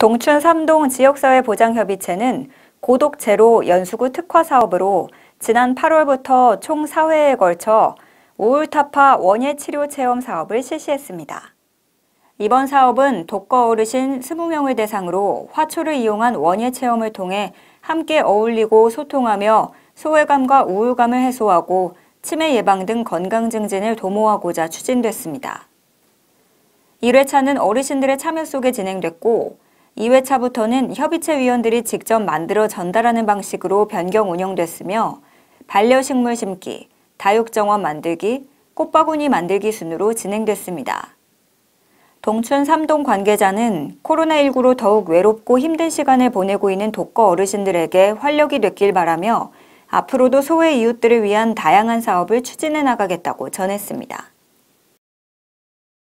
동춘 삼동 지역사회 보장협의체는 고독 제로 연수구 특화 사업으로 지난 8월부터 총 4회에 걸쳐 우울타파 원예 치료 체험 사업을 실시했습니다. 이번 사업은 독거 어르신 20명을 대상으로 화초를 이용한 원예 체험을 통해 함께 어울리고 소통하며 소외감과 우울감을 해소하고 치매 예방 등 건강 증진을 도모하고자 추진됐습니다. 1회차는 어르신들의 참여 속에 진행됐고 2회차부터는 협의체 위원들이 직접 만들어 전달하는 방식으로 변경 운영됐으며 반려식물 심기, 다육정원 만들기, 꽃바구니 만들기 순으로 진행됐습니다. 동춘 삼동 관계자는 코로나19로 더욱 외롭고 힘든 시간을 보내고 있는 독거 어르신들에게 활력이 됐길 바라며 앞으로도 소외 이웃들을 위한 다양한 사업을 추진해 나가겠다고 전했습니다.